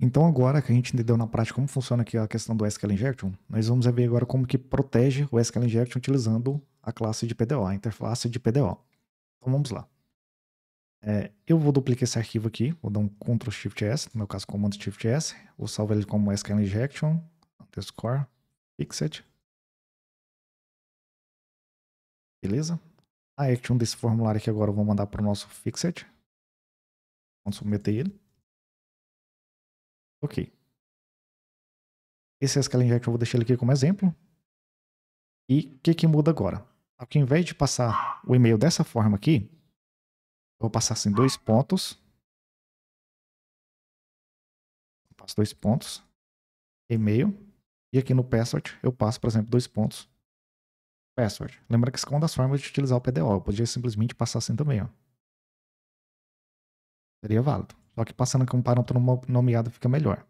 Então agora que a gente entendeu na prática como funciona aqui a questão do SQL Injection, nós vamos ver agora como que protege o SQL Injection utilizando a classe de PDO, a interface de PDO. Então vamos lá. É, eu vou duplicar esse arquivo aqui, vou dar um Ctrl Shift S, no meu caso comando Shift S, vou salvar ele como SQL Injection, underscore, fixed. Beleza? A action desse formulário aqui agora eu vou mandar para o nosso fixed. Vamos submeter ele. Ok. Esse é SQL Injection eu vou deixar ele aqui como exemplo. E o que, que muda agora? Ao invés de passar o e-mail dessa forma aqui, eu vou passar assim dois pontos. passo dois pontos. E-mail. E aqui no password eu passo, por exemplo, dois pontos. Password. Lembra que isso é uma das formas de utilizar o PDO. Eu podia simplesmente passar assim também. Ó. Seria válido. Só que passando aqui um parâmetro nomeado fica melhor.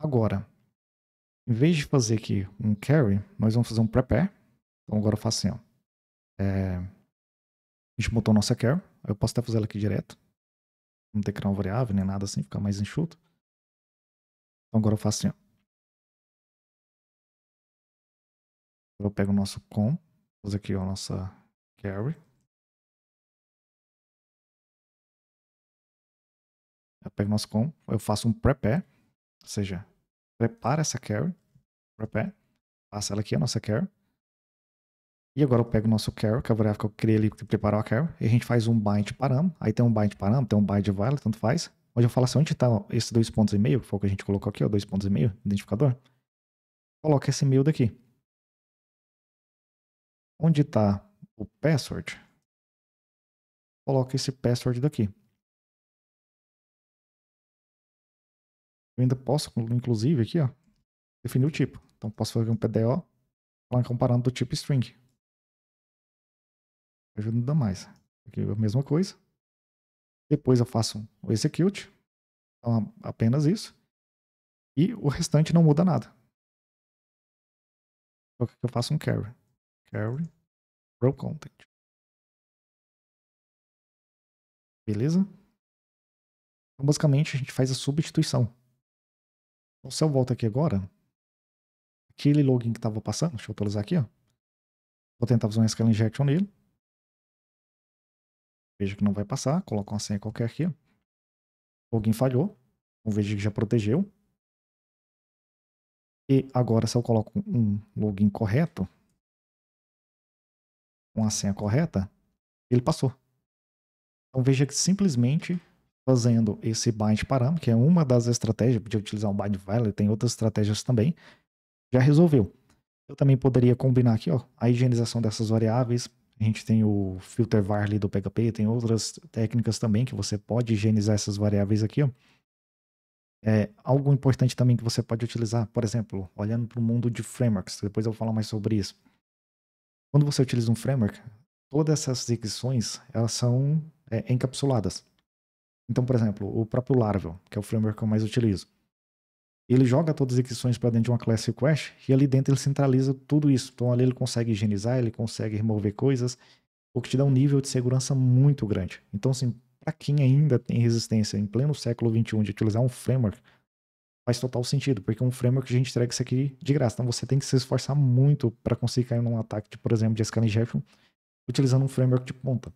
Agora, em vez de fazer aqui um carry, nós vamos fazer um prepare. Então agora eu faço assim, ó. É... a gente montou nossa carry. Eu posso até fazer ela aqui direto. Não ter que criar uma variável nem nada assim, ficar mais enxuto. Então agora eu faço assim, ó. Eu pego o nosso com, fazer aqui a nossa carry. com eu faço um prepare, ou seja, prepara essa carry, prepare, passa ela aqui, a nossa carry. E agora eu pego o nosso carry, que é a variável que eu criei ali que preparou a carry, e a gente faz um bind param, aí tem um bind param, tem um bind value, tanto faz, onde eu falo assim, onde está esses dois pontos e meio, que foi o que a gente colocou aqui, ó, dois pontos e meio, identificador, coloca esse meio daqui. Onde está o password, coloca esse password daqui. Eu ainda posso, inclusive, aqui, ó, definir o tipo. Então posso fazer um PDO, comparando do tipo string. Ajuda mais. Aqui é a mesma coisa. Depois eu faço o execute. Então, apenas isso. E o restante não muda nada. Então, que eu faço um carry. Carry row content. Beleza? Então, basicamente, a gente faz a substituição. Então, se eu volto aqui agora, aquele login que estava passando, deixa eu atualizar aqui, ó. Vou tentar fazer um SQL injection nele. Vejo que não vai passar, coloco uma senha qualquer aqui. Login falhou. Então vejo que já protegeu. E agora, se eu coloco um login correto, com a senha correta, ele passou. Então veja que simplesmente fazendo esse bind parâmetro, que é uma das estratégias, podia utilizar um bind value, tem outras estratégias também, já resolveu. Eu também poderia combinar aqui ó, a higienização dessas variáveis, a gente tem o filter ali do PHP, tem outras técnicas também que você pode higienizar essas variáveis aqui. Ó. É, algo importante também que você pode utilizar, por exemplo, olhando para o mundo de frameworks, depois eu vou falar mais sobre isso. Quando você utiliza um framework, todas essas requisições elas são é, encapsuladas. Então, por exemplo, o próprio Laravel, que é o framework que eu mais utilizo, ele joga todas as requisições para dentro de uma classe request e ali dentro ele centraliza tudo isso. Então, ali ele consegue higienizar, ele consegue remover coisas, o que te dá um nível de segurança muito grande. Então, assim, para quem ainda tem resistência em pleno século XXI de utilizar um framework, faz total sentido, porque um framework a gente entrega isso aqui de graça. Então você tem que se esforçar muito para conseguir cair num ataque, de, tipo, por exemplo, de SQL injection, utilizando um framework de ponta.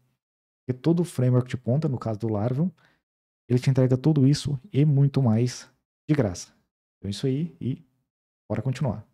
Porque todo framework de ponta, no caso do Laravel, ele te entrega tudo isso e muito mais de graça. Então é isso aí e bora continuar.